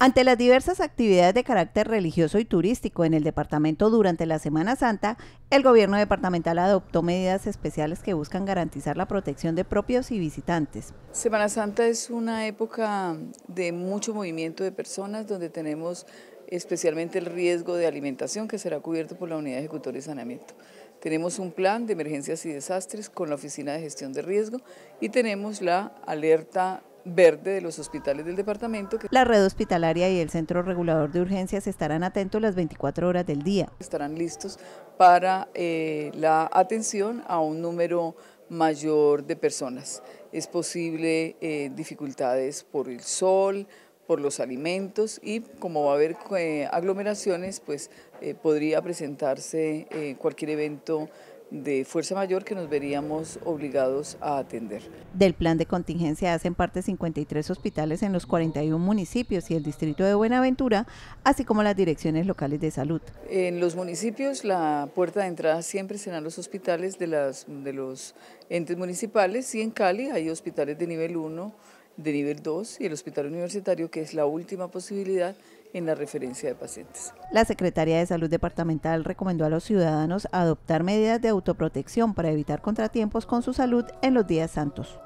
Ante las diversas actividades de carácter religioso y turístico en el departamento durante la Semana Santa, el gobierno departamental adoptó medidas especiales que buscan garantizar la protección de propios y visitantes. Semana Santa es una época de mucho movimiento de personas donde tenemos especialmente el riesgo de alimentación que será cubierto por la unidad ejecutora de saneamiento. Tenemos un plan de emergencias y desastres con la Oficina de Gestión de Riesgo y tenemos la alerta verde de los hospitales del departamento. La red hospitalaria y el Centro Regulador de Urgencias estarán atentos las 24 horas del día. Estarán listos para eh, la atención a un número mayor de personas. Es posible eh, dificultades por el sol, por los alimentos y como va a haber eh, aglomeraciones, pues podría presentarse cualquier evento de fuerza mayor que nos veríamos obligados a atender. Del plan de contingencia hacen parte 53 hospitales en los 41 municipios y el distrito de Buenaventura, así como las direcciones locales de salud. En los municipios la puerta de entrada siempre serán los hospitales de, de los entes municipales y en Cali hay hospitales de nivel 1, de nivel 2 y el hospital universitario que es la última posibilidad en la referencia de pacientes. La Secretaría de Salud Departamental recomendó a los ciudadanos adoptar medidas de autoprotección para evitar contratiempos con su salud en los días santos.